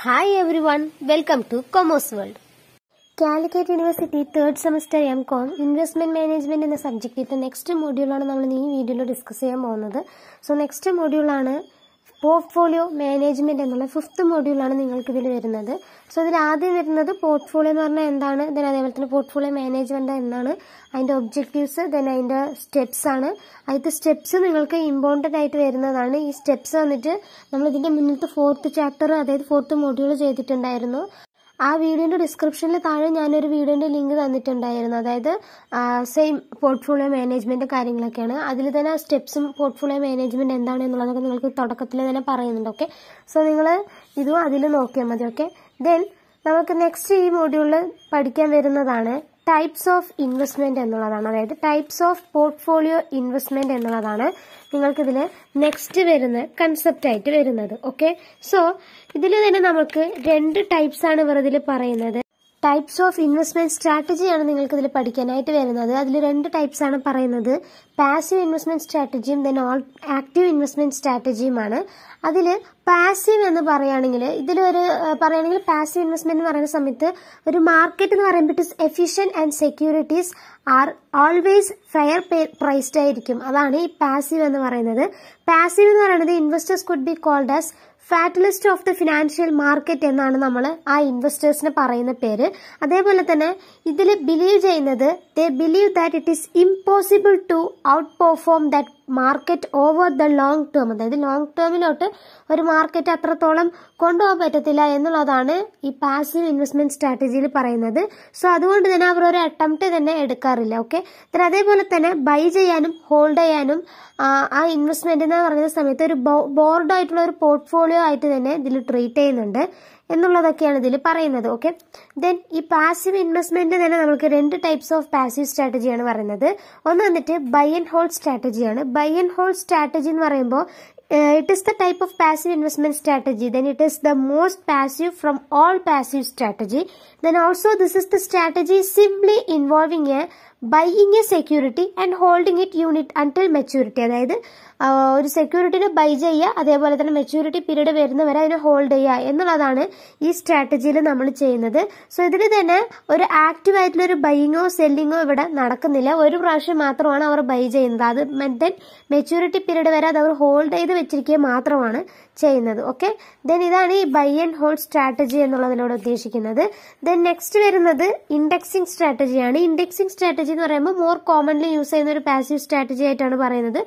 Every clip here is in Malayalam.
Hi everyone, welcome to Commerce world Calicut University third semester M Com investment management എന്ന സബ്ജക്റ്റിന്റെ നെക്സ്റ്റ് മോഡ്യൂളാണ് നമ്മൾ ഈ വീഡിയോയിൽ ഡിസ്കസ് ചെയ്യാൻ പോകുന്നത് സോ നെക്സ്റ്റ് മോഡ്യൂളാണ് പോർട്ട്ഫോളിയോ മാനേജ്മെന്റ് എന്നുള്ള ഫിഫ്ത്ത് മോഡ്യൂളാണ് നിങ്ങൾക്ക് ഇതിൽ വരുന്നത് സോ ഇതിൽ ആദ്യം വരുന്നത് പോർട്ട്ഫോളിയോ എന്ന് പറഞ്ഞാൽ എന്താണ് ദെൻ അതേപോലെ തന്നെ പോർട്ട്ഫോളിയോ മാനേജ്മെന്റ് എന്നാണ് അതിന്റെ ഒബ്ജക്റ്റീവ്സ് ദെൻ അതിന്റെ സ്റ്റെപ്സ് ആണ് ആദ്യത്തെ സ്റ്റെപ്സ് നിങ്ങൾക്ക് ഇമ്പോർട്ടൻ്റ് ആയിട്ട് വരുന്നതാണ് ഈ സ്റ്റെപ്സ് വന്നിട്ട് നമ്മൾ ഇതിന്റെ മുന്നത്തെ ഫോർത്ത് ചാപ്റ്റർ അതായത് ഫോർത്ത് മോഡ്യൂൾ ചെയ്തിട്ടുണ്ടായിരുന്നു ആ വീഡിയോൻ്റെ ഡിസ്ക്രിപ്ഷനിൽ താഴെ ഞാനൊരു വീഡിയോൻ്റെ ലിങ്ക് തന്നിട്ടുണ്ടായിരുന്നു അതായത് സെയിം പോർട്ട്ഫോളിയോ മാനേജ്മെൻറ്റ് കാര്യങ്ങളൊക്കെയാണ് അതിൽ തന്നെ സ്റ്റെപ്സും പോർട്ട്ഫോളിയോ മാനേജ്മെൻറ്റ് എന്താണ് എന്നുള്ളതൊക്കെ നിങ്ങൾക്ക് തുടക്കത്തിൽ തന്നെ പറയുന്നുണ്ട് ഓക്കെ സോ നിങ്ങൾ ഇതും അതിൽ നോക്കിയാൽ മതി ഓക്കെ ദെൻ നമുക്ക് നെക്സ്റ്റ് ഈ മോഡ്യൂളിൽ പഠിക്കാൻ വരുന്നതാണ് ടൈപ്സ് ഓഫ് ഇൻവെസ്റ്റ്മെന്റ് എന്നുള്ളതാണ് അതായത് ടൈപ്സ് ഓഫ് പോർട്ട്ഫോളിയോ ഇൻവെസ്റ്റ്മെന്റ് എന്നുള്ളതാണ് നിങ്ങൾക്കിതിൽ നെക്സ്റ്റ് വരുന്ന കൺസെപ്റ്റ് ആയിട്ട് വരുന്നത് ഓക്കെ സോ ഇതിൽ തന്നെ നമുക്ക് രണ്ട് ടൈപ്സ് ആണ് ഇവർ ഇതിൽ പറയുന്നത് ടൈപ്സ് ഓഫ് ഇൻവെസ്റ്റ്മെന്റ് സ്ട്രാറ്റജിയാണ് നിങ്ങൾക്ക് ഇതിൽ പഠിക്കാനായിട്ട് വരുന്നത് അതിൽ രണ്ട് ടൈപ്സ് ആണ് പറയുന്നത് പാസീവ് ഇൻവെസ്റ്റ്മെന്റ് സ്ട്രാറ്റജിയും ദെൻ ഓൾ ആക്റ്റീവ് ഇൻവെസ്റ്റ്മെന്റ് സ്ട്രാറ്റജിയുമാണ് അതിൽ പാസീവ് എന്ന് പറയുകയാണെങ്കിൽ ഇതിൽ ഒരു പറയുകയാണെങ്കിൽ പാസീവ് ഇൻവെസ്റ്റ്മെന്റ് എന്ന് പറയുന്ന സമയത്ത് ഒരു മാർക്കറ്റ് എന്ന് പറയുമ്പോൾ is efficient and securities are always fair priced ആയിരിക്കും അതാണ് ഈ പാസീവ് എന്ന് പറയുന്നത് പാസീവ് എന്ന് പറയുന്നത് investors could be called as fatalist of the financial market എന്നാണ് നമ്മൾ ആ ഇൻവെസ്റ്റേഴ്സിന് പറയുന്ന പേര് അതേപോലെ തന്നെ ഇതിൽ ബിലീവ് ചെയ്യുന്നത് they believe that it is impossible to outperform that market over the long term അതായത് ലോങ് ടേമിലോട്ട് ഒരു മാർക്കറ്റ് അത്രത്തോളം കൊണ്ടുപോകാൻ പറ്റത്തില്ല എന്നുള്ളതാണ് ഈ പാസീവ് ഇൻവെസ്റ്റ്മെന്റ് സ്ട്രാറ്റജിയിൽ പറയുന്നത് സോ അതുകൊണ്ട് തന്നെ അവർ ഒരു അറ്റംപ്റ്റ് തന്നെ എടുക്കാറില്ല ഓക്കെ അതേപോലെ തന്നെ ബൈ ചെയ്യാനും ഹോൾഡ് ചെയ്യാനും ആ ഇൻവെസ്റ്റ്മെന്റ് എന്ന് പറയുന്ന സമയത്ത് ഒരു ബോർഡ് ആയിട്ടുള്ള ഒരു പോർട്ട്ഫോളിയോ ആയിട്ട് തന്നെ ഇതിൽ ട്രീറ്റ് ചെയ്യുന്നുണ്ട് എന്നുള്ളതൊക്കെയാണ് ഇതിൽ പറയുന്നത് ഓക്കെ ദെൻ ഈ പാസീവ് ഇൻവെസ്റ്റ്മെന്റ് തന്നെ നമുക്ക് രണ്ട് ടൈപ്സ് ഓഫ് പാസീവ് സ്ട്രാറ്റജിയാണ് പറയുന്നത് ഒന്ന് വന്നിട്ട് ബൈ ആൻഡ് ഹോൾഡ് സ്ട്രാറ്റജിയാണ് ബൈ ആൻഡ് ഹോൾഡ് സ്ട്രാറ്റജി എന്ന് പറയുമ്പോൾ it is the type of passive investment strategy then it is the most passive from all passive strategy then also this is the strategy simply involving a buying a security and holding it unit until maturity അതായത് ഒരു സെക്യൂരിറ്റിനെ ബൈ ചെയ്യുക അതേപോലെ തന്നെ മെച്യൂരിറ്റി പീരീഡ് വരുന്നവരെ അതിനെ ഹോൾഡ് ചെയ്യുക എന്നുള്ളതാണ് ഈ സ്ട്രാറ്റജിയിൽ നമ്മൾ ചെയ്യുന്നത് സോ ഇതിൽ തന്നെ ഒരു ആക്റ്റീവായിട്ടുള്ള ഒരു ബൈയിങ്ങോ സെല്ലിങ്ങോ ഇവിടെ നടക്കുന്നില്ല ഒരു പ്രാവശ്യം മാത്രമാണ് അവർ ബൈ ചെയ്യുന്നത് അത് ദെൻ മെച്യൂരിറ്റി പീരീഡ് വരെ അത് അവർ ഹോൾഡ് ചെയ്ത് വെച്ചിരിക്കുക മാത്രമാണ് ചെയ്യുന്നത് ഓക്കെ ദെൻ ഇതാണ് ഈ ബൈ ആൻഡ് ഹോൾഡ് സ്ട്രാറ്റജി എന്നുള്ളതിനോട് ഉദ്ദേശിക്കുന്നത് ദെൻ നെക്സ്റ്റ് വരുന്നത് ഇൻഡെക്സിങ് സ്ട്രാറ്റജിയാണ് ഇൻഡെക്സിങ് സ്ട്രാറ്റജി എന്ന് പറയുമ്പോൾ മോർ കോമൺലി യൂസ് ചെയ്യുന്ന ഒരു പാസീവ് സ്ട്രാറ്റജി ആയിട്ടാണ് പറയുന്നത്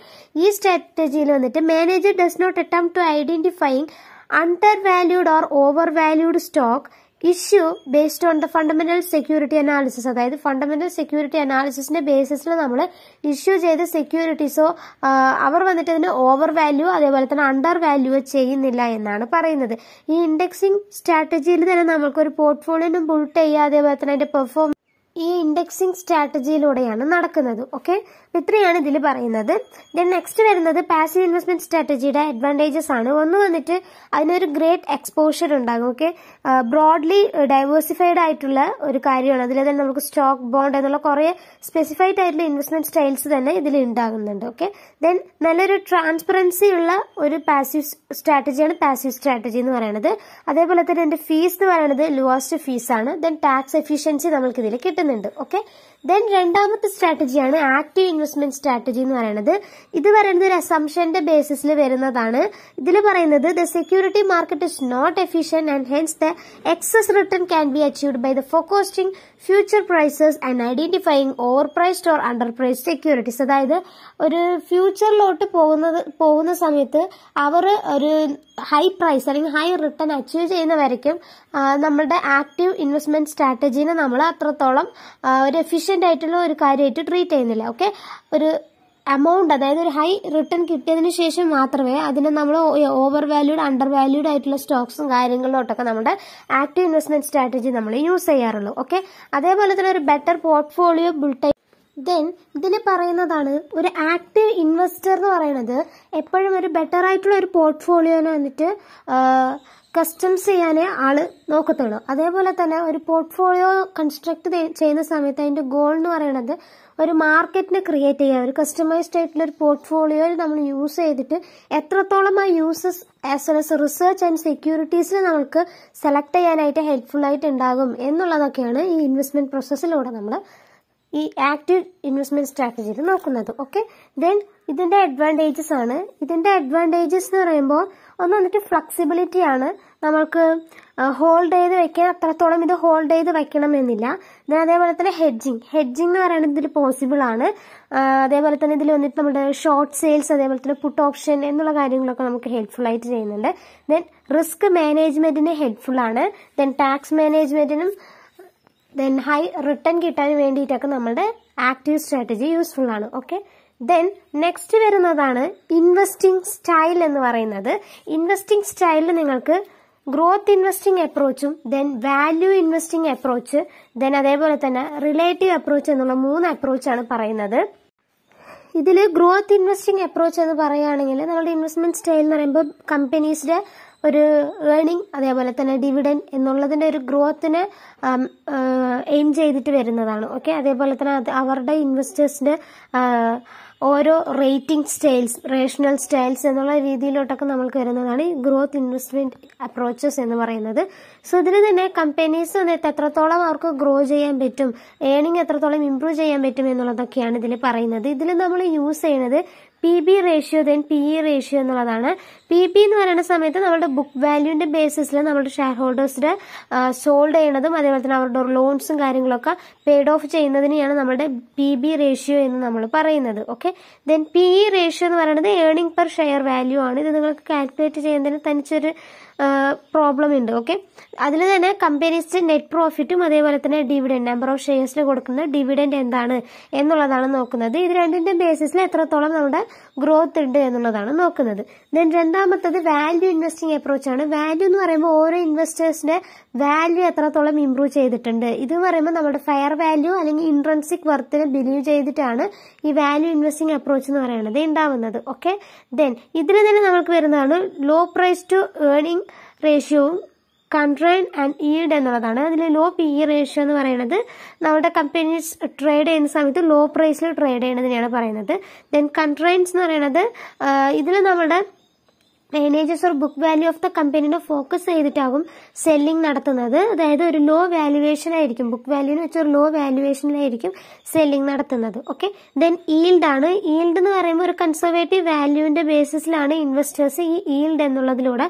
ഈ സ്ട്രാറ്റജിയിൽ വന്നിട്ട് manager does not attempt to identifying under valued or over valued stock issue based on the fundamental security analysis അതായത് ഫണ്ടമെന്റൽ സെക്യൂരിറ്റി അനാലിസിസിന്റെ ബേസിസിൽ നമ്മൾ ഇഷ്യൂ ചെയ്ത സെക്യൂരിറ്റീസോ അവർ വന്നിട്ട് അതിന് ഓവർ വാല്യൂ അതേപോലെ തന്നെ അണ്ടർ വാല്യൂ ചെയ്യുന്നില്ല എന്നാണ് പറയുന്നത് ഈ ഇൻഡെക്സിംഗ് സ്ട്രാറ്റജിയിൽ തന്നെ ഒരു പോർട്ട്ഫോളിയോനും ബുൾട്ട് ചെയ്യുക അതേപോലെ തന്നെ അതിന്റെ പെർഫോം ഈ ഇൻഡെക്സിംഗ് സ്ട്രാറ്റജിയിലൂടെയാണ് നടക്കുന്നത് ഓക്കെ ഇത്രയാണ് ഇതിൽ പറയുന്നത് ദെൻ നെക്സ്റ്റ് വരുന്നത് പാസീവ് ഇൻവെസ്റ്റ്മെന്റ് സ്ട്രാറ്റജിയുടെ അഡ്വാൻറ്റേജസ് ആണ് ഒന്ന് വന്നിട്ട് അതിനൊരു ഗ്രേറ്റ് എക്സ്പോഷർ ഉണ്ടാകും ഓക്കെ ബ്രോഡ്ലി ഡൈവേഴ്സിഫൈഡ് ആയിട്ടുള്ള ഒരു കാര്യമാണ് അതിൽ തന്നെ നമുക്ക് സ്റ്റോക്ക് ബോണ്ട് എന്നുള്ള കുറേ സ്പെസിഫൈഡ് ആയിട്ടുള്ള ഇൻവെസ്റ്റ്മെന്റ് സ്റ്റൈൽസ് തന്നെ ഇതിൽ ഉണ്ടാകുന്നുണ്ട് ഓക്കെ ദെൻ നല്ലൊരു ട്രാൻസ്പെറൻസി ഉള്ള ഒരു പാസീവ് സ്ട്രാറ്റജിയാണ് പാസീവ് സ്ട്രാറ്റജി എന്ന് പറയുന്നത് അതേപോലെ തന്നെ എൻ്റെ ഫീസ് എന്ന് പറയുന്നത് ലോവസ്റ്റ് ഫീസാണ് ദെൻ ടാക്സ് എഫിഷ്യൻസി നമ്മൾക്ക് ഇതിൽ കിട്ടുന്നുണ്ട് ഓക്കെ ദെൻ രണ്ടാമത്തെ സ്ട്രാറ്റജിയാണ് ആക്റ്റീവ് ഇൻവെസ്റ്റ്മെന്റ് സ്ട്രാറ്റജി എന്ന് പറയുന്നത് ഇത് പറയുന്നത് ഒരു അസംഷന്റെ ബേസിസിൽ വരുന്നതാണ് ഇതിൽ പറയുന്നത് the security market is not efficient and hence the excess return can be achieved by the forecasting future prices and identifying over priced or under priced securities അതായത് ഒരു ഫ്യൂച്ചറിലോട്ട് പോകുന്നത് പോകുന്ന സമയത്ത് അവർ ഒരു ഹൈ പ്രൈസ് അല്ലെങ്കിൽ ഹൈ റിട്ടേൺ അച്ചീവ് ചെയ്യുന്നവരയ്ക്കും നമ്മളുടെ ആക്റ്റീവ് ഇൻവെസ്റ്റ്മെന്റ് സ്ട്രാറ്റജീനെ നമ്മൾ അത്രത്തോളം ഒരു എഫിഷ്യൻ്റ് ആയിട്ടുള്ള ഒരു കാര്യമായിട്ട് ട്രീറ്റ് ചെയ്യുന്നില്ല ഓക്കെ ഒരു എമൗണ്ട് അതായത് ഒരു ഹൈ റിട്ടേൺ കിട്ടിയതിന് ശേഷം മാത്രമേ അതിനെ നമ്മൾ ഓവർ വാല്യൂഡ് അണ്ടർ വാല്യൂഡ് ആയിട്ടുള്ള സ്റ്റോക്സും കാര്യങ്ങളിലോട്ടൊക്കെ നമ്മുടെ ആക്റ്റീവ് ഇൻവെസ്റ്റ്മെന്റ് സ്ട്രാറ്റജി നമ്മൾ യൂസ് ചെയ്യാറുള്ളൂ ഓക്കെ അതേപോലെ തന്നെ ഒരു ബെറ്റർ പോർട്ട്ഫോളിയോ ബിൽഡ് ദെൻ ഇതിൽ പറയുന്നതാണ് ഒരു ആക്റ്റീവ് ഇൻവെസ്റ്റർ എന്ന് പറയുന്നത് എപ്പോഴും ഒരു ബെറ്റർ ആയിട്ടുള്ള ഒരു പോർട്ട്ഫോളിയോനെ വന്നിട്ട് കസ്റ്റംസ് ചെയ്യാനേ ആള് നോക്കത്തുള്ളൂ അതേപോലെ തന്നെ ഒരു പോർട്ട്ഫോളിയോ കൺസ്ട്രക്ട് ചെയ്യുന്ന സമയത്ത് അതിന്റെ ഗോൾ എന്ന് പറയുന്നത് ഒരു മാർക്കറ്റിനെ ക്രിയേറ്റ് ചെയ്യുക ഒരു കസ്റ്റമൈസ്ഡ് ആയിട്ടുള്ള ഒരു പോർട്ട്ഫോളിയോ നമ്മൾ യൂസ് ചെയ്തിട്ട് എത്രത്തോളം ആ uses as well as research and സെക്യൂരിറ്റീസിന് നമുക്ക് സെലക്ട് ചെയ്യാനായിട്ട് ഹെൽപ്ഫുൾ ആയിട്ട് ഉണ്ടാകും എന്നുള്ളതൊക്കെയാണ് ഈ ഇൻവെസ്റ്റ്മെന്റ് പ്രോസസ്സിലൂടെ നമ്മൾ ഈ ആക്റ്റീവ് ഇൻവെസ്റ്റ്മെന്റ് സ്ട്രാറ്റജിയിൽ നോക്കുന്നത് ഓക്കെ ദെൻ ഇതിന്റെ അഡ്വാൻറ്റേജസ് ആണ് ഇതിന്റെ അഡ്വാൻറ്റേജസ് എന്ന് പറയുമ്പോൾ ഒന്ന് വന്നിട്ട് ഫ്ലെക്സിബിലിറ്റി ആണ് നമ്മൾക്ക് ഹോൾഡ് ചെയ്ത് വെക്കാൻ അത്രത്തോളം ഇത് ഹോൾഡ് ചെയ്ത് വെക്കണമെന്നില്ല ദെൻ അതേപോലെ തന്നെ ഹെഡ്ജിങ് ഹെഡ്ജിങ് എന്ന് പറയുന്നത് ഇതിൽ പോസിബിൾ ആണ് അതേപോലെ തന്നെ ഇതിൽ വന്നിട്ട് നമ്മുടെ ഷോർട്ട് സെയിൽസ് അതേപോലെ തന്നെ പുട്ട് ഓപ്ഷൻ എന്നുള്ള കാര്യങ്ങളൊക്കെ നമുക്ക് ഹെൽപ്ഫുൾ ആയിട്ട് ചെയ്യുന്നുണ്ട് ദെൻ റിസ്ക് മാനേജ്മെന്റിന് ഹെൽപ്ഫുൾ ആണ് ദെൻ ടാക്സ് മാനേജ്മെന്റിനും ദെൻ ഹൈ റിട്ടേൺ കിട്ടാൻ വേണ്ടിയിട്ടൊക്കെ നമ്മളുടെ ആക്റ്റീവ് സ്ട്രാറ്റജി യൂസ്ഫുൾ ആണ് ഓക്കെ ദെൻ നെക്സ്റ്റ് വരുന്നതാണ് ഇൻവെസ്റ്റിംഗ് സ്റ്റൈൽ എന്ന് പറയുന്നത് ഇൻവെസ്റ്റിംഗ് സ്റ്റൈലിൽ നിങ്ങൾക്ക് ഗ്രോത്ത് ഇൻവെസ്റ്റിംഗ് അപ്രോച്ചും then value investing approach then അതേപോലെ തന്നെ റിലേറ്റീവ് അപ്രോച്ച് എന്നുള്ള മൂന്ന് അപ്രോച്ചാണ് പറയുന്നത് ഇതിൽ ഗ്രോത്ത് ഇൻവെസ്റ്റിംഗ് അപ്രോച്ച് എന്ന് പറയുകയാണെങ്കിൽ നമ്മുടെ ഇൻവെസ്റ്റ്മെന്റ് സ്റ്റൈൽ എന്ന് പറയുമ്പോൾ കമ്പനീസിന്റെ ഒരു ഏണിംഗ് അതേപോലെ തന്നെ ഡിവിഡൻ എന്നുള്ളതിൻ്റെ ഒരു ഗ്രോത്തിനെ എയിം ചെയ്തിട്ട് വരുന്നതാണ് ഓക്കെ അതേപോലെ തന്നെ അത് അവരുടെ ഇൻവെസ്റ്റേഴ്സിൻ്റെ ഓരോ റേറ്റിംഗ് സ്റ്റൈൽസ് റേഷണൽ സ്റ്റൈൽസ് എന്നുള്ള രീതിയിലോട്ടൊക്കെ നമ്മൾക്ക് വരുന്നതാണ് ഈ ഗ്രോത്ത് ഇൻവെസ്റ്റ്മെൻറ്റ് അപ്രോച്ചസ് എന്ന് പറയുന്നത് സോ ഇതിൽ തന്നെ കമ്പനീസ് വന്നിട്ട് എത്രത്തോളം അവർക്ക് ഗ്രോ ചെയ്യാൻ പറ്റും ഏണിങ് എത്രത്തോളം ഇമ്പ്രൂവ് ചെയ്യാൻ പറ്റും എന്നുള്ളതൊക്കെയാണ് ഇതിൽ പറയുന്നത് ഇതിൽ നമ്മൾ യൂസ് ചെയ്യുന്നത് P B ratio then P E ratio എന്നുള്ളതാണ് പി ബി എന്ന് പറയുന്ന സമയത്ത് നമ്മുടെ ബുക്ക് വാല്യൂവിന്റെ ബേസിസിൽ നമ്മുടെ ഷെയർ ഹോൾഡേഴ്സിന്റെ സോൾഡ് ചെയ്യണതും അതേപോലെ തന്നെ അവരുടെ ലോൺസും കാര്യങ്ങളൊക്കെ പെയ്ഡ് ഓഫ് ചെയ്യുന്നതിനെയാണ് നമ്മുടെ പി ബി റേഷ്യോ എന്ന് നമ്മൾ പറയുന്നത് okay then P E ratio എന്ന് പറയുന്നത് ഏണിംഗ് പെർ ഷെയർ വാല്യൂ ആണ് ഇത് നിങ്ങൾക്ക് കാൽക്കുലേറ്റ് ചെയ്യുന്നതിന് തനിച്ചൊരു പ്രോബ്ലം ഉണ്ട് ഓക്കെ അതിൽ തന്നെ കമ്പനീസ് നെറ്റ് പ്രോഫിറ്റും അതേപോലെ തന്നെ ഡിവിഡൻഡ് നമ്പർ ഓഫ് ഷെയർസിൽ കൊടുക്കുന്ന ഡിവിഡൻഡ് എന്താണ് എന്നുള്ളതാണ് നോക്കുന്നത് ഇത് രണ്ടിന്റെ ബേസിസിൽ എത്രത്തോളം നമ്മുടെ ഗ്രോത്ത് ഉണ്ട് എന്നുള്ളതാണ് നോക്കുന്നത് ദെൻ രണ്ടാമത്തത് വാല്യൂ ഇൻവെസ്റ്റിംഗ് അപ്രോച്ച് ആണ് വാല്യൂ എന്ന് പറയുമ്പോൾ ഓരോ ഇൻവെസ്റ്റേഴ്സിന്റെ വാല്യൂ എത്രത്തോളം ഇംപ്രൂവ് ചെയ്തിട്ടുണ്ട് ഇത് പറയുമ്പോൾ നമ്മുടെ ഫെയർ വാല്യൂ അല്ലെങ്കിൽ ഇൻട്രൻസിക് വർത്തിനെ ബിലീവ് ചെയ്തിട്ടാണ് ഈ വാല്യൂ ഇൻവെസ്റ്റിംഗ് അപ്രോച്ച് എന്ന് പറയുന്നത് ഉണ്ടാവുന്നത് ഓക്കെ ദെൻ ഇതിന് തന്നെ നമുക്ക് വരുന്നതാണ് ലോ പ്രൈസ് ടു ഏർണിംഗ് റേഷ്യോവും കൺട്രൈൻ ആൻഡ് ഈൽഡ് എന്നുള്ളതാണ് അതിൽ ലോ പി ഇ റേഷ്യോ എന്ന് പറയുന്നത് നമ്മുടെ കമ്പനീസ് ട്രേഡ് ചെയ്യുന്ന സമയത്ത് ലോ പ്രൈസിൽ ട്രേഡ് ചെയ്യുന്നതിനെയാണ് പറയുന്നത് ദെൻ കൺട്രൈൻസ് എന്ന് പറയുന്നത് ഇതിൽ നമ്മുടെ managers or book value of the കമ്പനീനെ ഫോക്കസ് ചെയ്തിട്ടാകും സെല്ലിംഗ് നടത്തുന്നത് അതായത് ഒരു ലോ വാല്യുവേഷൻ ആയിരിക്കും ബുക്ക് വാല്യൂന്ന് വെച്ചാൽ ഒരു ലോ വാല്യുവേഷനിലായിരിക്കും സെല്ലിംഗ് നടത്തുന്നത് ഓക്കെ ദെൻ ഈൽഡ് ആണ് ഈൽഡ് എന്ന് പറയുമ്പോൾ ഒരു കൺസർവേറ്റീവ് വാല്യൂവിന്റെ ബേസിസിലാണ് ഇൻവെസ്റ്റേഴ്സ് ഈ ഈൽഡ് എന്നുള്ളതിലൂടെ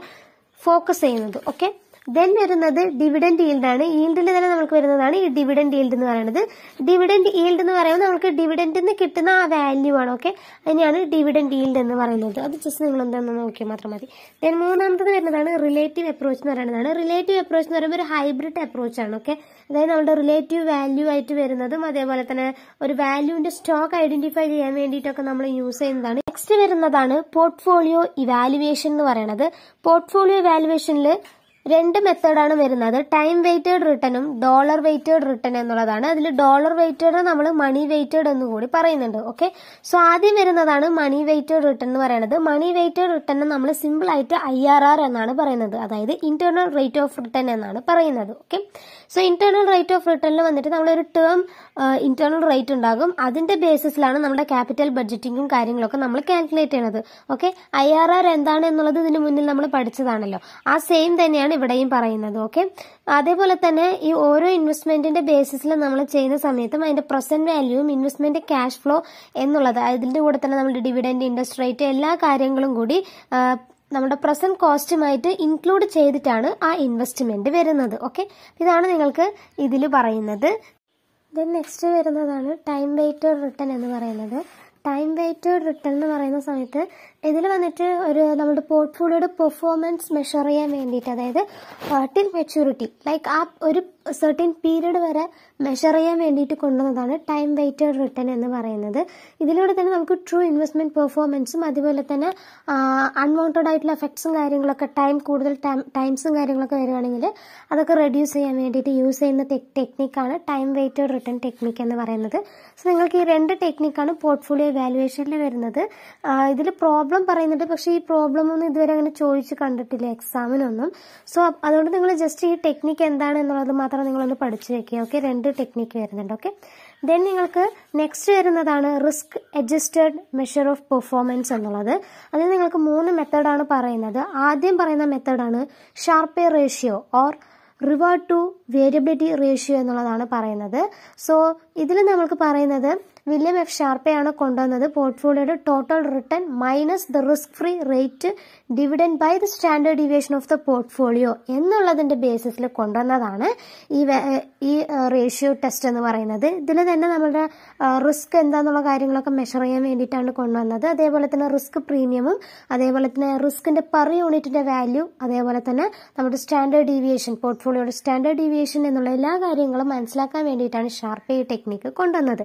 ഫോക്കസ് ചെയ്യുന്നത് ഓക്കെ ദെൻ വരുന്നത് ഡിവിഡൻഡ് ഈൽഡാണ് ഈൽഡിൽ തന്നെ നമുക്ക് വരുന്നതാണ് ഈ ഡിവിഡൻഡ് ഈൽഡ് എന്ന് പറയുന്നത് ഡിവിഡൻഡ് ഈൽഡ് എന്ന് പറയുമ്പോൾ നമുക്ക് ഡിവിഡൻഡിൽ നിന്ന് കിട്ടുന്ന ആ വാല്യൂ ആണ് ഓക്കെ അതിനെയാണ് ഡിവിഡൻഡ് ഈൽഡ് എന്ന് പറയുന്നത് അത് ജസ്റ്റ് നിങ്ങൾ എന്താണെന്ന് നോക്കിയാൽ മാത്രം മതി ദെൻ മൂന്നാമത്തത് വരുന്നതാണ് റിലേറ്റീവ് അപ്രോച്ച് എന്ന് പറയുന്നതാണ് റിലേറ്റീവ് അപ്രോച്ച് എന്ന് പറയുമ്പോൾ ഒരു ഹൈബ്രിഡ് അപ്രോച്ച് ആണ് ഓക്കെ അതായത് നമ്മുടെ റിലേറ്റീവ് വാല്യൂ ആയിട്ട് വരുന്നതും അതേപോലെ തന്നെ ഒരു വാല്യൂവിന്റെ സ്റ്റോക്ക് ഐഡന്റിഫൈ ചെയ്യാൻ വേണ്ടിയിട്ടൊക്കെ നമ്മൾ യൂസ് ചെയ്യുന്നതാണ് നെക്സ്റ്റ് വരുന്നതാണ് പോർട്ട്ഫോളിയോ ഇവാലുവേഷൻ എന്ന് പറയുന്നത് പോർട്ട്ഫോളിയോ ഇവാലുവേഷനിൽ രണ്ട് മെത്തേഡാണ് വരുന്നത് ടൈം വെയിറ്റഡ് റിട്ടേണും ഡോളർ വെയിറ്റഡ് റിട്ടേൺ എന്നുള്ളതാണ് അതിൽ ഡോളർ വെയിറ്റഡ് നമ്മൾ മണി വെയിറ്റഡ് എന്ന് കൂടി പറയുന്നുണ്ട് ഓക്കെ സോ ആദ്യം വരുന്നതാണ് മണി വെയിറ്റഡ് റിട്ടേൺ എന്ന് പറയുന്നത് മണി വെയിറ്റഡ് റിട്ടേൺ നമ്മൾ സിമ്പിൾ ആയിട്ട് ഐ ആർ ആർ എന്നാണ് പറയുന്നത് അതായത് ഇന്റേണൽ റേറ്റ് ഓഫ് റിട്ടേൺ എന്നാണ് പറയുന്നത് okay so internal rate of റിട്ടേണിൽ വന്നിട്ട് നമ്മളൊരു ടേം ഇന്റേണൽ റേറ്റ് ഉണ്ടാകും അതിന്റെ ബേസിസിലാണ് നമ്മുടെ ക്യാപിറ്റൽ ബഡ്ജറ്റിംഗും കാര്യങ്ങളൊക്കെ നമ്മൾ കാൽക്കുലേറ്റ് ചെയ്യണത് ഓക്കെ ഐ ആർ ആർ എന്താണ് എന്നുള്ളത് ഇതിന് മുന്നിൽ നമ്മൾ പഠിച്ചതാണല്ലോ ആ സെയിം തന്നെയാണ് ഇവിടെയും പറയുന്നത് ഓക്കെ അതേപോലെ തന്നെ ഈ ഓരോ ഇൻവെസ്റ്റ്മെന്റിന്റെ ബേസിസിൽ നമ്മൾ ചെയ്യുന്ന സമയത്തും അതിന്റെ പ്രസന്റ് വാല്യൂവും ഇൻവെസ്റ്റ്മെന്റ് ക്യാഷ് ഫ്ലോ എന്നുള്ളത് അതിന്റെ കൂടെ തന്നെ നമ്മുടെ ഡിവിഡൻഡ് ഇൻട്രസ്റ്റ് റേറ്റ് എല്ലാ കാര്യങ്ങളും കൂടി നമ്മുടെ പ്രസന്റ് കോസ്റ്റുമായിട്ട് ഇൻക്ലൂഡ് ചെയ്തിട്ടാണ് ആ ഇൻവെസ്റ്റ്മെന്റ് വരുന്നത് ഓക്കെ ഇതാണ് നിങ്ങൾക്ക് ഇതിൽ പറയുന്നത് ദെൻ നെക്സ്റ്റ് വരുന്നതാണ് ടൈം വെയ്റ്റഡ് റിട്ടേൺ എന്ന് പറയുന്നത് ടൈം വെയ്റ്റഡ് റിട്ടേൺ എന്ന് പറയുന്ന സമയത്ത് ഇതിൽ വന്നിട്ട് ഒരു നമ്മുടെ പോർട്ട്ഫോളിയോയുടെ പെർഫോമൻസ് മെഷർ ചെയ്യാൻ വേണ്ടിയിട്ട് അതായത് ടിൽ മെച്യൂരിറ്റി ലൈക്ക് ആ ഒരു സെർട്ടിൻ പീരീഡ് വരെ മെഷർ ചെയ്യാൻ വേണ്ടിയിട്ട് കൊണ്ടുവന്നതാണ് ടൈം വെയ്റ്റഡ് റിട്ടേൺ എന്ന് പറയുന്നത് ഇതിലൂടെ തന്നെ നമുക്ക് ട്രൂ ഇൻവെസ്റ്റ്മെന്റ് പെർഫോമൻസും അതുപോലെ തന്നെ അൺവോണ്ടഡ് ആയിട്ടുള്ള എഫക്ട്സും കാര്യങ്ങളൊക്കെ ടൈം കൂടുതൽ ടൈംസും കാര്യങ്ങളൊക്കെ വരികയാണെങ്കിൽ അതൊക്കെ റെഡ്യൂസ് ചെയ്യാൻ വേണ്ടിയിട്ട് യൂസ് ചെയ്യുന്ന ടെക്നിക്കാണ് ടൈം വെയ്റ്റഡ് റിട്ടേൺ ടെക്നിക്ക് എന്ന് പറയുന്നത് സോ നിങ്ങൾക്ക് ഈ രണ്ട് ടെക്നിക്കാണ് പോർട്ട്ഫോളിയോ വാലുവേഷനിൽ വരുന്നത് ഇതിൽ പ്രോബ്ലം പ്രോബ്ലം പറയുന്നുണ്ട് പക്ഷേ ഈ പ്രോബ്ലം ഒന്നും ഇതുവരെ അങ്ങനെ ചോദിച്ച് കണ്ടിട്ടില്ല എക്സാമിനൊന്നും സോ അതുകൊണ്ട് നിങ്ങൾ ജസ്റ്റ് ഈ ടെക്നിക്ക് എന്താണ് എന്നുള്ളത് മാത്രം നിങ്ങളൊന്ന് പഠിച്ചു വെക്കുക ഓക്കെ രണ്ട് ടെക്നിക്ക് വരുന്നുണ്ട് ഓക്കെ ദെൻ നിങ്ങൾക്ക് നെക്സ്റ്റ് വരുന്നതാണ് risk adjusted measure of performance എന്നുള്ളത് അതിൽ നിങ്ങൾക്ക് മൂന്ന് മെത്തേഡാണ് പറയുന്നത് ആദ്യം പറയുന്ന മെത്തേഡാണ് Sharpe ratio or reward to variability ratio എന്നുള്ളതാണ് പറയുന്നത് സോ ഇതിൽ നമ്മൾക്ക് പറയുന്നത് വില്യം എഫ് ഷാർപ്പയാണ് കൊണ്ടുവന്നത് പോർട്ട്ഫോളിയോയുടെ total return minus the risk free rate dividend by the standard deviation of the portfolio എന്നുള്ളതിന്റെ ബേസിസിൽ കൊണ്ടുവന്നതാണ് ഈ ഈ റേഷ്യോ ടെസ്റ്റ് എന്ന് പറയുന്നത് ഇതിൽ തന്നെ നമ്മളുടെ റിസ്ക് എന്താണെന്നുള്ള കാര്യങ്ങളൊക്കെ മെഷർ ചെയ്യാൻ വേണ്ടിയിട്ടാണ് കൊണ്ടുവന്നത് അതേപോലെ തന്നെ റിസ്ക് പ്രീമിയമും അതേപോലെ തന്നെ റിസ്കിന്റെ പെർ യൂണിറ്റിന്റെ വാല്യൂ അതേപോലെ തന്നെ നമ്മുടെ സ്റ്റാൻഡേർഡ് ഡീവിയേഷൻ പോർട്ട്ഫോളിയോയുടെ സ്റ്റാൻഡേർഡ് ഡീവിയേഷൻ എന്നുള്ള എല്ലാ കാര്യങ്ങളും മനസ്സിലാക്കാൻ വേണ്ടിയിട്ടാണ് ഷാർപ്പ് ഈ ടെക്നിക്ക് കൊണ്ടുവന്നത്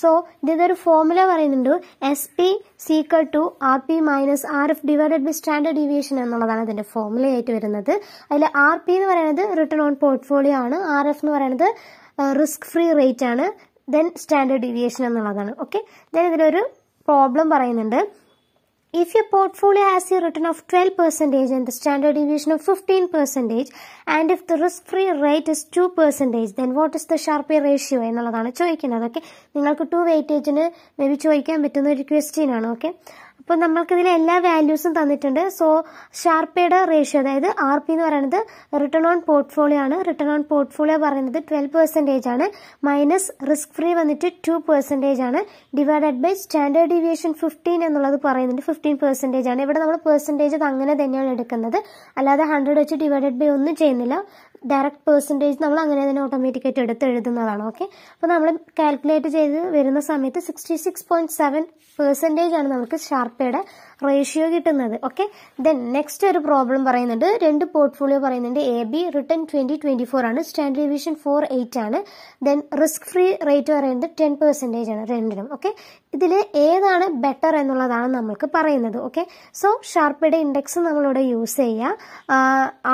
സോ അപ്പോൾ ഒരു ഫോർമുല പറയുന്നുണ്ട് S P equal to R P minus R F divided by standard deviation എന്നുള്ളതാണ് അതിൻ്റെ ഫോർമുലയായിട്ട് വരുന്നത് അതിൽ ആർ പി എന്ന് പറയുന്നത് റിട്ടേൺ ഓൺ പോർട്ട്ഫോളിയോ ആണ് ആർ എഫ് എന്ന് പറയുന്നത് റിസ്ക് ഫ്രീ റേറ്റ് ആണ് ദെൻ സ്റ്റാൻഡേർഡ് ഡീവിയേഷൻ എന്നുള്ളതാണ് ഓക്കെ ദെൻ ഇതിലൊരു പ്രോബ്ലം പറയുന്നുണ്ട് If your portfolio has a return of 12% and the standard deviation of 15% and if the risk free rate is 2% then what is the Sharpe ratio എന്നുള്ളതാണ് ചോദിക്കുന്നത് ഓക്കെ നിങ്ങൾക്ക് ടു വെയിറ്റേജിന് മേ ബി ചോദിക്കാൻ പറ്റുന്ന ഒരു ക്വസ്റ്റ്യൻ ആണ് ഓക്കെ അപ്പോൾ നമ്മൾക്കിതിലെ എല്ലാ വാല്യൂസും തന്നിട്ടുണ്ട് സോ ഷാർപ്പയുടെ റേഷ്യോ അതായത് ആർ പി എന്ന് പറയുന്നത് റിട്ടേൺ ഓൺ പോർട്ട്ഫോളിയോ ആണ് റിട്ടേൺ ഓൺ പോർട്ട്ഫോളിയോ പറയുന്നത് ട്വൽവ് പെർസെൻറ്റേജ് ആണ് മൈനസ് റിസ്ക് ഫ്രീ വന്നിട്ട് ടു പെർസെൻറ്റേജ് ആണ് divided by standard deviation fifteen എന്നുള്ളത് പറയുന്നുണ്ട് ഫിഫ്റ്റീൻ പെർസെൻറ്റേജ് ആണ് ഇവിടെ നമ്മൾ പെർസെൻറ്റേജ് അങ്ങനെ തന്നെയാണ് എടുക്കുന്നത് അല്ലാതെ ഹൺഡ്രഡ് വെച്ച് ഡിവൈഡഡ് ബൈ ഒന്നും ചെയ്യുന്നില്ല ഡയറക്റ്റ് പെർസെൻറ്റേജ് നമ്മൾ അങ്ങനെ തന്നെ ഓട്ടോമാറ്റിക്കായിട്ട് എടുത്ത് എഴുതുന്നതാണ് ഓക്കെ അപ്പോൾ നമ്മൾ കാൽക്കുലേറ്റ് ചെയ്ത് വരുന്ന സമയത്ത് സിക്സ്റ്റി സിക്സ് പോയിൻറ്റ് സെവൻ ആണ് നമുക്ക് ഷാർപ്പയുടെ റേഷ്യോ കിട്ടുന്നത് ഓക്കെ ദെൻ നെക്സ്റ്റ് ഒരു പ്രോബ്ലം പറയുന്നുണ്ട് രണ്ട് പോർട്ട്ഫോളിയോ പറയുന്നുണ്ട് A B return twenty twenty four ആണ് സ്റ്റാൻഡ് ഡിവിഷൻ ഫോർ എയ്റ്റ് ആണ് ദെൻ റിസ്ക് ഫ്രീ റേറ്റ് പറയുന്നത് ടെൻ പെർസെൻറ്റേജ് ആണ് രണ്ടിനും ഓക്കെ ഇതിൽ ഏതാണ് ബെറ്റർ എന്നുള്ളതാണ് നമ്മൾക്ക് പറയുന്നത് ഓക്കെ സോ ഷാർപ്പിയുടെ ഇൻഡെക്സ് നമ്മളിവിടെ യൂസ് ചെയ്യുക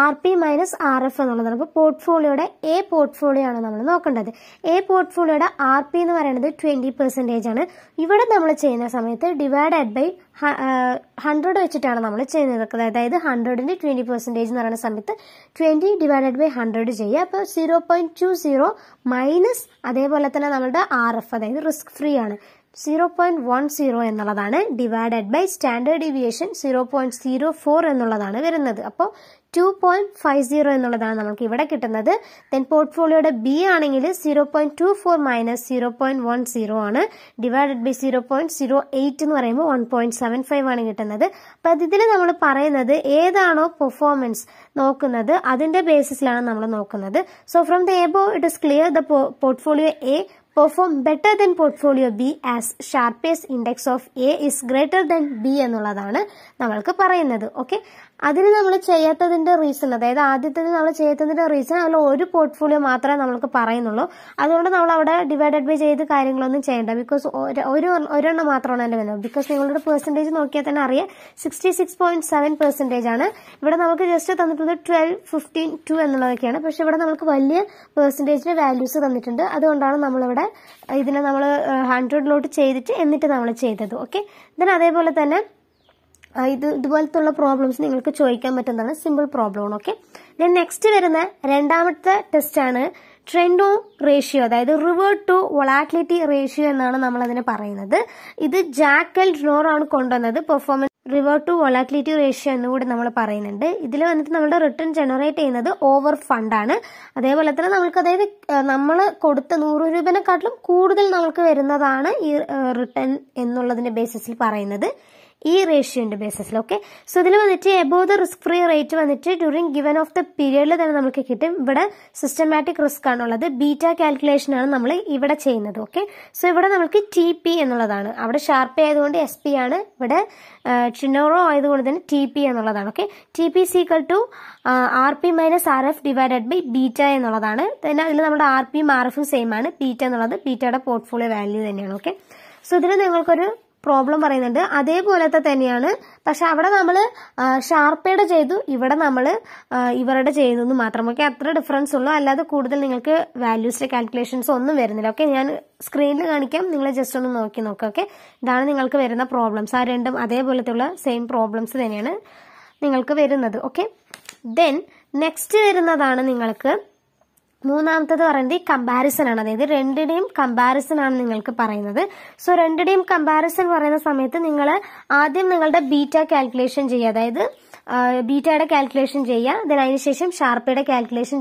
R P minus R F എന്നുള്ളതാണ് അപ്പോൾ പോർട്ട്ഫോളിയോയുടെ എ പോർട്ട്ഫോളിയോ ആണ് നമ്മൾ നോക്കേണ്ടത് എ പോർട്ട്ഫോളിയോയുടെ ആർ പി എന്ന് പറയുന്നത് ട്വൻറ്റി പെർസെൻറ്റേജ് ആണ് ഇവിടെ നമ്മൾ ചെയ്യുന്ന സമയത്ത് ഡിവൈഡഡ് ബൈ ഹൺഡ്രഡ് വെച്ചിട്ടാണ് നമ്മൾ ചെയ്യുന്നത് അതായത് ഹൺഡ്രഡിൻ്റെ ട്വൻറ്റി പെർസെൻറ്റേജ് എന്ന് പറയുന്ന സമയത്ത് ട്വൻറ്റി ഡിവൈഡഡ് ബൈ ഹൺഡ്രഡ് ചെയ്യുക അപ്പോൾ zero point two zero minus അതേപോലെ തന്നെ നമ്മളുടെ ആർ എഫ് അതായത് റിസ്ക് ഫ്രീ ആണ് സീറോ പോയിന്റ് വൺ സീറോ എന്നുള്ളതാണ് divided by standard deviation zero point zero four എന്നുള്ളതാണ് വരുന്നത് അപ്പോൾ ടു പോയിന്റ് ഫൈവ് സീറോ എന്നുള്ളതാണ് നമുക്ക് ഇവിടെ കിട്ടുന്നത് ദെൻ പോർട്ട്ഫോളിയോയുടെ ബി ആണെങ്കിൽ zero point two four minus zero point one zero ആണ് divided by zero point zero eight എന്ന് പറയുമ്പോൾ വൺ പോയിന്റ് സെവൻ ഫൈവ് ആണ് കിട്ടുന്നത് അപ്പം ഇതിൽ നമ്മൾ പറയുന്നത് ഏതാണോ പെർഫോമൻസ് നോക്കുന്നത് അതിന്റെ ബേസിസിലാണ് നമ്മൾ നോക്കുന്നത് so from the above it is clear the portfolio A perform better than portfolio B as Sharpe's index of A is greater than B എന്നുള്ളതാണ് നമ്മൾക്ക് പറയുന്നത് ഓക്കെ അതിന് നമ്മൾ ചെയ്യാത്തതിന്റെ റീസൺ അതായത് ആദ്യത്തേത് നമ്മൾ ചെയ്യാത്തതിന്റെ റീസൺ അതിൽ ഒരു പോർട്ട്ഫോളിയോ മാത്രമേ നമ്മൾക്ക് പറയുന്നുള്ളൂ അതുകൊണ്ട് നമ്മൾ അവിടെ ഡിവൈഡഡ് ബൈ ചെയ്ത് കാര്യങ്ങളൊന്നും ചെയ്യേണ്ട ബിക്കോസ് ഒരു ഒരെണ്ണം മാത്രമാണ് എന്റെ വില ബിക്കോസ് നിങ്ങളുടെ പെർസെന്റേജ് നോക്കിയാൽ തന്നെ അറിയാം സിക്സ്റ്റി സിക്സ് പോയിന്റ് സെവൻ ആണ് ഇവിടെ നമുക്ക് ജസ്റ്റ് തന്നിട്ടുള്ളത് ട്വൽവ് ഫിഫ്റ്റീൻ ടു എന്നുള്ളതൊക്കെയാണ് പക്ഷെ ഇവിടെ നമുക്ക് വലിയ പെർസെൻറ്റേജിന് വാല്യൂസ് തന്നിട്ടുണ്ട് അതുകൊണ്ടാണ് നമ്മളിവിടെ ഇതിനെ നമ്മൾ ഹൺഡ്രഡിലോട്ട് ചെയ്തിട്ട് എന്നിട്ട് നമ്മൾ ചെയ്തത് ഓക്കെ ദെൻ അതേപോലെ തന്നെ ഇത് ഇതുപോലത്തുള്ള പ്രോബ്ലംസ് നിങ്ങൾക്ക് ചോദിക്കാൻ പറ്റുന്നതാണ് simple problem okay then next വരുന്ന രണ്ടാമത്തെ ടെസ്റ്റാണ് ട്രെൻഡ് ഓൺ റേഷ്യോ അതായത് റിവേർട്ട് ടു വൊളാറ്റിലിറ്റി റേഷ്യോ എന്നാണ് നമ്മൾ അതിനെ പറയുന്നത് ഇത് ജാക്കൽ ഡ്രോർ ആണ് കൊണ്ടുവന്നത് performance reward to volatility ratio എന്ന് കൂടി നമ്മൾ പറയുന്നുണ്ട് ഇതിൽ വന്നിട്ട് നമ്മുടെ റിട്ടേൺ ജനറേറ്റ് ചെയ്യുന്നത് ഓവർ ഫണ്ടാണ് അതേപോലെ തന്നെ നമുക്ക് അതായത് നമ്മൾ കൊടുത്ത നൂറ് രൂപനെക്കാട്ടിലും കൂടുതൽ നമുക്ക് വരുന്നതാണ് ഈ റിട്ടേൺ എന്നുള്ളതിന്റെ ബേസിസിൽ പറയുന്നത് ഈ റേഷ്യോ ഉണ്ട് ബേസിസിൽ ഓക്കെ സോ ഇതിൽ വന്നിട്ട് above the risk free rate വന്നിട്ട് ഡ്യൂറിങ് ഗിവൻ ഓഫ് ദ പീരിയഡിൽ തന്നെ നമുക്ക് കിട്ടും ഇവിടെ സിസ്റ്റമാറ്റിക് റിസ്ക് ആണുള്ളത് ബീറ്റ കാൽക്കുലേഷൻ ആണ് നമ്മൾ ഇവിടെ ചെയ്യുന്നത് ഓക്കെ സോ ഇവിടെ നമുക്ക് ടി പി എന്നുള്ളതാണ് അവിടെ ഷാർപ്പ് ആയതുകൊണ്ട് എസ് പി ആണ് ഇവിടെ ചിന്നോറോ ആയതുകൊണ്ട് തന്നെ ടി പി എന്നുള്ളതാണ് ഓക്കെ T P equal to R P minus R F divided by beta എന്നുള്ളതാണ് പിന്നെ അതിൽ നമ്മുടെ ആർ പിയും ആർ എഫും സെയിം ആണ് ബീറ്റ എന്നുള്ളത് ബീറ്റയുടെ പോർട്ട്ഫോളിയോ വാല്യൂ തന്നെയാണ് ഓക്കെ സോ ഇതിൽ നിങ്ങൾക്കൊരു പ്രോബ്ലം പറയുന്നുണ്ട് അതേപോലത്തെ തന്നെയാണ് പക്ഷെ അവിടെ നമ്മൾ ഷാർപ്പയുടെ ചെയ്തു ഇവിടെ നമ്മൾ ഇവരുടെ ചെയ്തു മാത്രം ഓക്കെ അത്ര ഡിഫറൻസ് ഉള്ളൂ അല്ലാതെ കൂടുതൽ നിങ്ങൾക്ക് വാല്യൂസിലെ കാൽക്കുലേഷൻസ് ഒന്നും വരുന്നില്ല ഓക്കെ ഞാൻ സ്ക്രീനിൽ കാണിക്കാം നിങ്ങൾ ജസ്റ്റ് ഒന്ന് നോക്കി നോക്കുക ഓക്കെ ഇതാണ് നിങ്ങൾക്ക് വരുന്ന പ്രോബ്ലംസ് ആ രണ്ടും അതേപോലത്തെയുള്ള സെയിം പ്രോബ്ലംസ് തന്നെയാണ് നിങ്ങൾക്ക് വരുന്നത് ഓക്കെ ദെൻ നെക്സ്റ്റ് വരുന്നതാണ് നിങ്ങൾക്ക് മൂന്നാമത്തത് പറയുന്നത് ഈ കമ്പാരിസൺ ആണ് അതായത് രണ്ടിന്റെയും കമ്പാരിസൺ ആണ് നിങ്ങൾക്ക് പറയുന്നത് സോ രണ്ടിന്റെയും കമ്പാരിസൺ പറയുന്ന സമയത്ത് നിങ്ങൾ ആദ്യം നിങ്ങളുടെ ബീറ്റ കാൽക്കുലേഷൻ ചെയ്യുക അതായത് ബീറ്റയുടെ കാൽക്കുലേഷൻ ചെയ്യുക ദെൻ അതിനുശേഷം ഷാർപ്പയുടെ കാൽക്കുലേഷൻ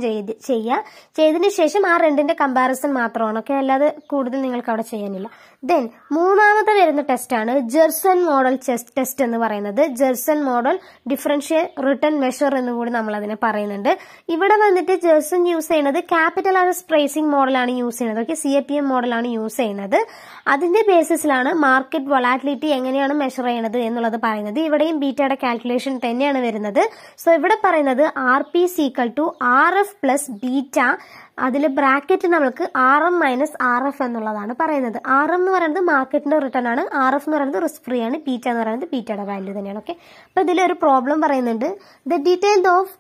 ചെയ്യുക ചെയ്തതിന് ശേഷം ആ രണ്ടിന്റെ കമ്പാരിസൺ മാത്രമാണ് ഓക്കെ അല്ലാതെ കൂടുതൽ നിങ്ങൾക്ക് അവിടെ ചെയ്യാനില്ല ദെൻ മൂന്നാമത്തെ വരുന്ന ടെസ്റ്റാണ് ജെർസൺ മോഡൽ ടെസ്റ്റ് എന്ന് പറയുന്നത് Jensen model differential return measure എന്ന് കൂടി നമ്മൾ അതിനെ പറയുന്നുണ്ട് ഇവിടെ വന്നിട്ട് ജെർസൺ യൂസ് ചെയ്യുന്നത് ക്യാപിറ്റൽ ആർ സ്പ്രേസിംഗ് മോഡലാണ് യൂസ് ചെയ്യുന്നത് okay C A P M മോഡലാണ് യൂസ് ചെയ്യുന്നത് അതിന്റെ ബേസിസിലാണ് മാർക്കറ്റ് വൊളാറ്റിലിറ്റി എങ്ങനെയാണ് മെഷർ ചെയ്യുന്നത് എന്നുള്ളത് പറയുന്നത് ഇവിടെയും ബീറ്റയുടെ കാൽക്കുലേഷൻ തന്നെ ഇവിടെയാണ് വരുന്നത് സോ ഇവിടെ പറയുന്നത് R P equal to R F plus beta അതിൽ ബ്രാക്കറ്റ് നമ്മൾക്ക് R M minus R F എന്നുള്ളതാണ് പറയുന്നത് ആർ എം എന്ന് പറയുന്നത് മാർക്കറ്റിന്റെ റിട്ടേൺ ആണ് ആർ എഫ് എന്ന് പറയുന്നത് റിസ്ക് ഫ്രീ ആണ് ബീറ്റ എന്ന് പറയുന്നത് ബീറ്റയുടെ വാല്യൂ തന്നെയാണ് ഓക്കെ അപ്പൊ ഒരു പ്രോബ്ലം പറയുന്നുണ്ട് the details of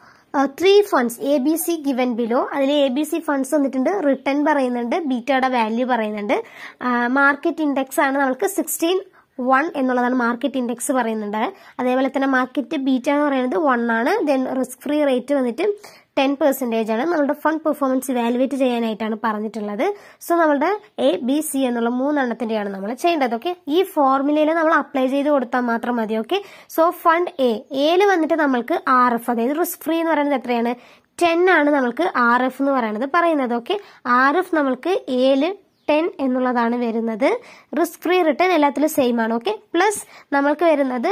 three funds A B C given below അതിൽ എ ബി സി ഫണ്ട്സ് വന്നിട്ടുണ്ട് റിട്ടേൺ പറയുന്നുണ്ട് ബീറ്റയുടെ വാല്യൂ പറയുന്നുണ്ട് മാർക്കറ്റ് uh, ഇൻഡെക്സ് ആണ് നമുക്ക് സിക്സ്റ്റീൻ വൺ എന്നുള്ളതാണ് മാർക്കറ്റ് ഇൻഡെക്സ് പറയുന്നുണ്ട് അതേപോലെ തന്നെ മാർക്കറ്റ് ബീറ്റ എന്ന് പറയുന്നത് വൺ ആണ് ദെൻ റിസ്ക് ഫ്രീ റേറ്റ് വന്നിട്ട് ടെൻ പെർസെൻറ്റേജ് ആണ് നമ്മുടെ ഫണ്ട് പെർഫോമൻസ് വാലുവേറ്റ് ചെയ്യാനായിട്ടാണ് പറഞ്ഞിട്ടുള്ളത് സോ നമ്മുടെ എ ബി സി എന്നുള്ള മൂന്നെണ്ണത്തിൻ്റെയാണ് നമ്മൾ ചെയ്യേണ്ടത് ഓക്കെ ഈ ഫോർമുലയിൽ നമ്മൾ അപ്ലൈ ചെയ്ത് കൊടുത്താൽ മാത്രം മതി ഓക്കെ സോ ഫണ്ട് എ എയിൽ വന്നിട്ട് നമ്മൾക്ക് ആർ എഫ് അതായത് റിസ്ക് ഫ്രീ എന്ന് പറയുന്നത് എത്രയാണ് ടെൻ ആണ് നമ്മൾക്ക് ആർ എഫ് എന്ന് പറയുന്നത് പറയുന്നത് ഓക്കെ ആർ എഫ് നമ്മൾക്ക് എയിൽ ടെൻ എന്നുള്ളതാണ് വരുന്നത് റിസ്ക് ഫ്രീ റിട്ടേൺ എല്ലാത്തിലും സെയിം ആണ് ഓക്കെ പ്ലസ് നമ്മൾക്ക് വരുന്നത്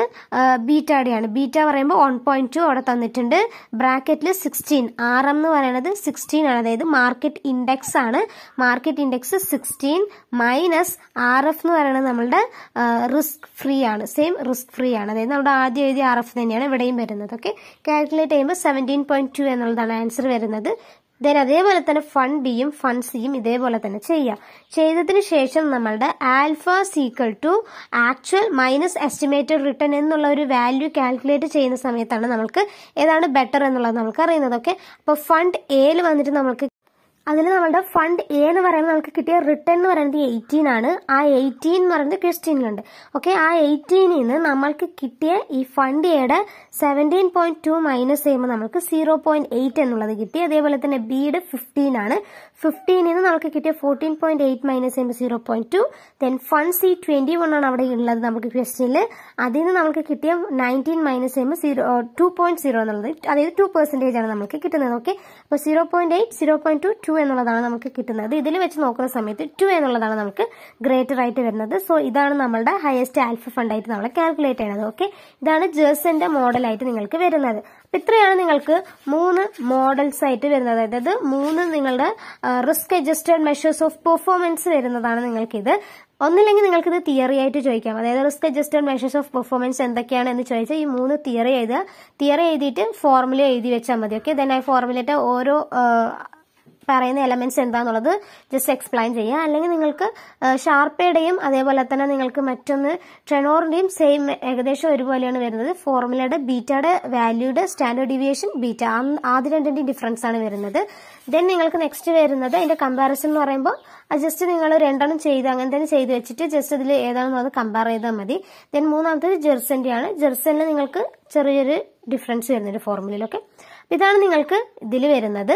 ബീറ്റാടെയാണ് ബീറ്റ പറയുമ്പോൾ വൺ പോയിന്റ് ടു അവിടെ തന്നിട്ടുണ്ട് ബ്രാക്കറ്റിൽ സിക്സ്റ്റീൻ ആർ എം എന്ന് പറയുന്നത് സിക്സ്റ്റീൻ ആണ് അതായത് മാർക്കറ്റ് ഇൻഡെക്സ് ആണ് market index sixteen minus R F എന്ന് പറയുന്നത് നമ്മളുടെ റിസ്ക് ഫ്രീ ആണ് സെയിം റിസ്ക് ഫ്രീ ആണ് അതായത് നമ്മുടെ ആദ്യം എഴുതിയ ആർ എഫ് തന്നെയാണ് ഇവിടെയും വരുന്നത് ഓക്കെ കാൽക്കുലേറ്റ് ചെയ്യുമ്പോൾ സെവൻറ്റീൻ പോയിന്റ് ടു എന്നുള്ളതാണ് ആൻസർ വരുന്നത് ദെൻ അതേപോലെ തന്നെ ഫൺ ബിയും ഫൺ സിയും ഇതേപോലെ തന്നെ ചെയ്യാം ചെയ്തതിന് ശേഷം നമ്മളുടെ alpha equal to actual minus estimated return എന്നുള്ള ഒരു വാല്യൂ കാൽക്കുലേറ്റ് ചെയ്യുന്ന സമയത്താണ് നമുക്ക് ഏതാണ് ബെറ്റർ എന്നുള്ളത് നമുക്ക് അറിയുന്നത് ഓക്കെ അപ്പോൾ ഫണ്ട് എയിൽ വന്നിട്ട് നമുക്ക് അതിൽ നമ്മളുടെ ഫണ്ട് എ എന്ന് പറയുമ്പോൾ നമുക്ക് കിട്ടിയ റിട്ടേൺ എന്ന് പറയുന്നത് എയ്റ്റീൻ ആണ് ആ എയ്റ്റീൻ എന്ന് പറയുന്നത് ക്രിസ്റ്റീനിലുണ്ട് ഓക്കെ ആ എയ്റ്റീനിൽ നിന്ന് നമ്മൾക്ക് കിട്ടിയ ഈ ഫണ്ട് എയുടെ സെവൻറ്റീൻ പോയിന്റ് ടു മൈനസ് ചെയ്യുമ്പോൾ നമുക്ക് സീറോ പോയിന്റ് എയ്റ്റ് എന്നുള്ളത് കിട്ടി അതേപോലെ തന്നെ ബിയുടെ ഫിഫ്റ്റീൻ ആണ് ഫിഫ്റ്റീനിൽ നിന്ന് നമുക്ക് കിട്ടിയ ഫോർട്ടീൻ പോയിന്റ് എയ്റ്റ് മൈനസ് ചെയ്യുമ്പോൾ സീറോ പോയിന്റ് ടു ദെൻ ഫൺ സി ട്വന്റി വൺ ആണ് അവിടെ ഉള്ളത് നമുക്ക് ക്വസ്റ്റ്യനിൽ അതിൽ നിന്ന് നമുക്ക് കിട്ടിയ നയൻറ്റീൻ മൈനസ് ചെയ്യുമ്പോൾ സീറോ ടു പോയിന്റ് സീറോ എന്നുള്ളത് അതായത് ടു പെർസെന്റേജ് ആണ് നമുക്ക് കിട്ടുന്നത് ഓക്കെ അപ്പോൾ zero point eight zero point two two എന്നുള്ളതാണ് നമുക്ക് കിട്ടുന്നത് ഇതിൽ വെച്ച് നോക്കുന്ന സമയത്ത് ടു എന്നുള്ളതാണ് നമുക്ക് ഗ്രേറ്റർ ആയിട്ട് വരുന്നത് സോ ഇതാണ് നമ്മുടെ ഹയസ്റ്റ് ആൽഫ ഫണ്ടായിട്ട് നമ്മൾ കാൽക്കുലേറ്റ് ചെയ്യുന്നത് ഓക്കെ ഇതാണ് ജേഴ്സന്റെ മോഡലായിട്ട് നിങ്ങൾക്ക് വരുന്നത് ഇത്രയാണ് നിങ്ങൾക്ക് മൂന്ന് മോഡൽസ് ആയിട്ട് വരുന്നത് അതായത് മൂന്ന് നിങ്ങളുടെ risk adjusted measures of performance വരുന്നതാണ് നിങ്ങൾക്കിത് ഒന്നില്ലെങ്കിൽ നിങ്ങൾക്ക് ഇത് തിയറി ആയിട്ട് ചോദിക്കാം അതായത് risk adjusted measures of performance എന്തൊക്കെയാണ് എന്ന് ചോദിച്ചാൽ ഈ മൂന്ന് തിയറി എഴുതുക തിയറി എഴുതിയിട്ട് ഫോർമുല എഴുതി വെച്ചാൽ മതി ഓക്കെ ദെൻ ആ ഫോർമുലേറ്റ് ഓരോ പറയുന്ന എലമെന്റ്സ് എന്താണെന്നുള്ളത് ജസ്റ്റ് എക്സ്പ്ലെയിൻ ചെയ്യുക അല്ലെങ്കിൽ നിങ്ങൾക്ക് ഷാർപ്പയുടെയും അതേപോലെ തന്നെ നിങ്ങൾക്ക് മറ്റൊന്ന് ട്രെനോറിന്റെയും സെയിം ഏകദേശം ഒരുപോലെയാണ് വരുന്നത് ഫോർമുലയുടെ ബീറ്റയുടെ വാല്യൂഡ് സ്റ്റാൻഡേർഡ് ഡിവിയേഷൻ ബീറ്റ ആദ്യ രണ്ടിന്റെയും ഡിഫറൻസ് ആണ് വരുന്നത് ദെൻ നിങ്ങൾക്ക് നെക്സ്റ്റ് വരുന്നത് അതിന്റെ കമ്പാരിസൺ എന്ന് പറയുമ്പോൾ ജസ്റ്റ് നിങ്ങൾ രണ്ടെണ്ണം ചെയ്ത് അങ്ങനെ തന്നെ ചെയ്ത് വെച്ചിട്ട് ജസ്റ്റ് ഇതിൽ അത് കമ്പയർ ചെയ്താൽ മതി ദെൻ മൂന്നാമത്തത് ജെർസന്റെ ആണ് ജെർസനിൽ നിങ്ങൾക്ക് ചെറിയൊരു ഡിഫറൻസ് വരുന്നുണ്ട് ഫോർമുലയിലൊക്കെ ഇതാണ് നിങ്ങൾക്ക് ഇതിൽ വരുന്നത്